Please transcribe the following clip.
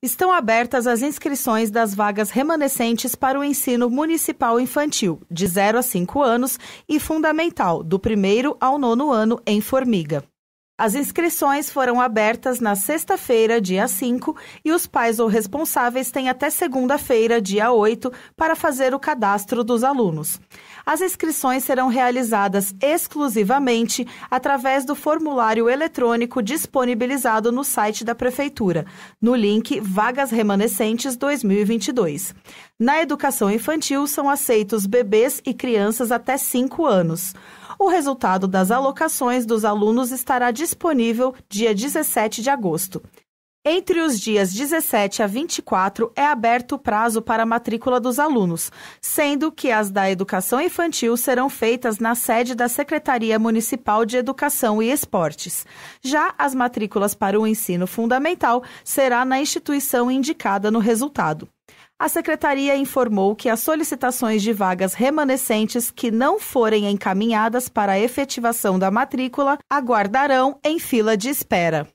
Estão abertas as inscrições das vagas remanescentes para o ensino municipal infantil, de 0 a 5 anos, e fundamental, do primeiro ao nono ano, em Formiga. As inscrições foram abertas na sexta-feira, dia 5, e os pais ou responsáveis têm até segunda-feira, dia 8, para fazer o cadastro dos alunos. As inscrições serão realizadas exclusivamente através do formulário eletrônico disponibilizado no site da Prefeitura, no link Vagas Remanescentes 2022. Na educação infantil, são aceitos bebês e crianças até 5 anos. O resultado das alocações dos alunos estará disponível dia 17 de agosto. Entre os dias 17 a 24 é aberto o prazo para a matrícula dos alunos, sendo que as da educação infantil serão feitas na sede da Secretaria Municipal de Educação e Esportes. Já as matrículas para o ensino fundamental será na instituição indicada no resultado. A secretaria informou que as solicitações de vagas remanescentes que não forem encaminhadas para a efetivação da matrícula aguardarão em fila de espera.